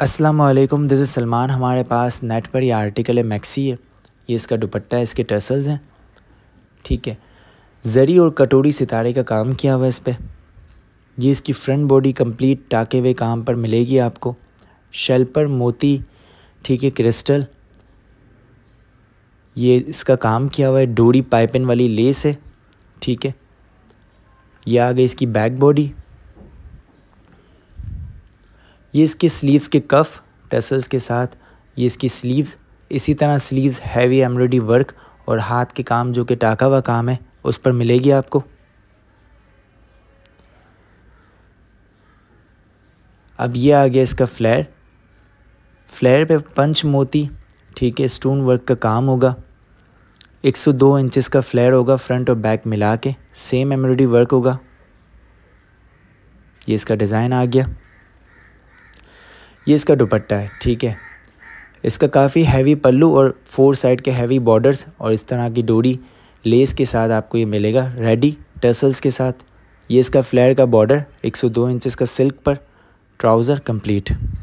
Aslam this is Salman हमारे पास net पर ये आर्टिकल है मैक्सी है ये इसका दुपट्टा है इसके टसल्स हैं ठीक है जरी और कटोरी सितारे का काम किया हुआ है इस पर ये इसकी फ्रंट बॉडी कंप्लीट टाके हुए काम पर मिलेगी आपको शेल पर मोती ठीक है क्रिस्टल ये इसका काम किया हुआ है डोरी पाइपिन वाली लेस है ठीक है यह आ गई इसकी बैक बॉडी ये इसके स्लीव्स के कफ टसल्स के साथ ये इसकी स्लीव्स इसी तरह स्लीव्स हैवी एम्ब्रॉयडरी वर्क और हाथ के काम जो कि टाका हुआ काम है उस पर मिलेगी आपको अब ये आ गया इसका फ्लेयर फ्लेयर पे पंच मोती ठीक है स्टोन वर्क का काम होगा 102 इंचेस का फ्लेयर होगा फ्रंट और बैक मिला के सेम एम्ब्रॉयडरी वर्क होगा ये इसका डिज़ाइन आ गया ये इसका दुपट्टा है ठीक है इसका काफ़ी हैवी पल्लू और फोर साइड के हैवी बॉर्डर्स और इस तरह की डोरी लेस के साथ आपको ये मिलेगा रेडी टसल्स के साथ ये इसका फ्लेयर का बॉर्डर 102 इंच का सिल्क पर ट्राउज़र कंप्लीट